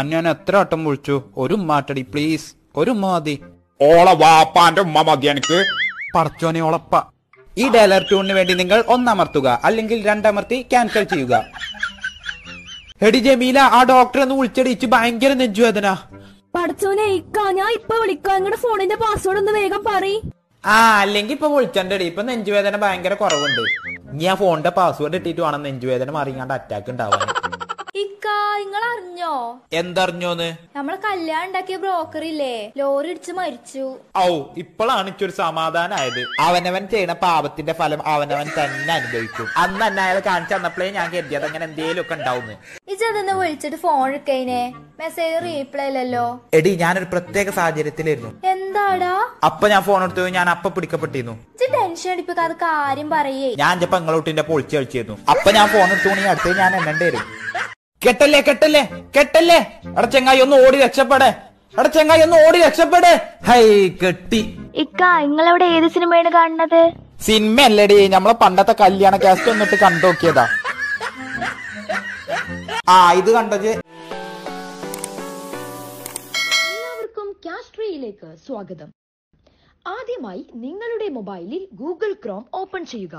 അന്യാൻ എത്ര വട്ടം വിളിച്ചു ഒരു മാറ്റടി പ്ലീസ് ഒരു ഉമ്മ മതി ഓള വാപ്പാന്റെ ഉമ്മ മതി എനിക്ക് പറച്ചോനെ ഓളപ്പ ഈ ഡയലർ ട്യൂണിന് വേണ്ടി നിങ്ങൾ ഒന്നമർത്തുക അല്ലെങ്കിൽ രണ്ടമർത്തി ക്യാൻസൽ ചെയ്യുക എടി ജമീല ആ ഡോക്ടറെ ഒന്ന് വിളിച്ചടിച്ച് ഭയങ്കര നെഞ്ചുവേദന പഠിച്ചോനെ ഞാൻ ഇപ്പൊ വിളിക്കാം നിങ്ങളുടെ ഫോണിന്റെ പാസ്വേഡ് ഒന്ന് വേഗം പറയ് ആ അല്ലെങ്കിൽ ഇപ്പൊ വിളിച്ചണ്ടടി ഇപ്പൊ നെഞ്ചുവേദന ഭയങ്കര കുറവുണ്ട് ഞാൻ ഫോണിന്റെ പാസ്വേഡ് ഇട്ടിട്ട് വേണം നെഞ്ചുവേദന മറിയാണ്ട് അറ്റാക്ക് ഉണ്ടാവാൻ ഇക്കാ നിങ്ങൾ അറിഞ്ഞോ എന്തറിഞ്ഞോന്ന് നമ്മളെ കല്യാണം ഉണ്ടാക്കിയ ബ്രോക്കർ ഇല്ലേ ലോറി ഇടിച്ച് മരിച്ചു ഔ ഇപ്പോഴാണ് എനിക്കൊരു സമാധാനായത് അവനവൻ ചെയ്യണ പാപത്തിന്റെ ഫലം അവനവൻ തന്നെ അനുഭവിക്കും അന്ന് തന്നെ അയാൾ കാണിച്ചു തന്നപ്പോഴേ ഞാൻ കരുതിയത് അങ്ങനെ എന്തേലും ഒക്കെ ഉണ്ടാവുന്നു ഇജതെന്ന് വിളിച്ചിട്ട് ഫോൺ എടുക്കേനെ മെസ്സേജ് റീപ്ലൈ അല്ലല്ലോ എടി ഞാനൊരു പ്രത്യേക സാഹചര്യത്തിലായിരുന്നു എന്താടാ അപ്പൊ ഞാൻ ഫോൺ എടുത്തു ഞാൻ അപ്പൊ പിടിക്കപ്പെട്ടിരുന്നു ടെൻഷൻ അടിപ്പിക്കാതെ കാര്യം പറയേ ഞാൻ ഇപ്പൊ നിങ്ങളോട്ടിന്റെ കളിച്ചിരുന്നു അപ്പൊ ഞാൻ ഫോൺ എടുത്തു അടുത്ത് ഞാൻ എണ്ണണ്ടേരും കെട്ടല്ലേ കെട്ടല്ലേ കെട്ടല്ലേ അടച്ചെങ്ങായി ഒന്ന് ഓടി രക്ഷപ്പെടേ അടച്ചെങ്ങായി ഒന്ന് ഓടി രക്ഷപ്പെടേ ഹൈ കെട്ടി ഇക്ക നിങ്ങളവിടെ ഏത് സിനിമയാണ് കാണുന്നത് സിനിമ നമ്മളെ പണ്ടത്തെ കല്യാണ കാസ്റ്റ് ഒന്നിട്ട് കണ്ടോക്കിയതാ ആ ഇത് കണ്ടത് എല്ലാവർക്കും കാസ്ട്രിയിലേക്ക് സ്വാഗതം ആദ്യമായി നിങ്ങളുടെ മൊബൈലിൽ ഗൂഗിൾ ക്രോം ഓപ്പൺ ചെയ്യുക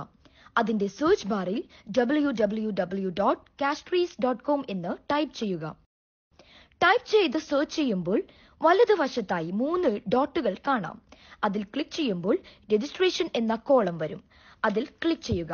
അതിന്റെ സെർച്ച് ബാറിൽ ഡബ്ല്യു ഡബ്ല്യു ഡബ്ല്യു ഡോട്ട് കാസ്ട്രീസ് ഡോട്ട് കോം എന്ന് ടൈപ്പ് ചെയ്യുക ടൈപ്പ് ചെയ്ത് സെർച്ച് ചെയ്യുമ്പോൾ വലതുവശത്തായി മൂന്ന് ഡോട്ടുകൾ കാണാം അതിൽ ക്ലിക്ക് ചെയ്യുമ്പോൾ രജിസ്ട്രേഷൻ എന്ന കോളം വരും അതിൽ ക്ലിക്ക് ചെയ്യുക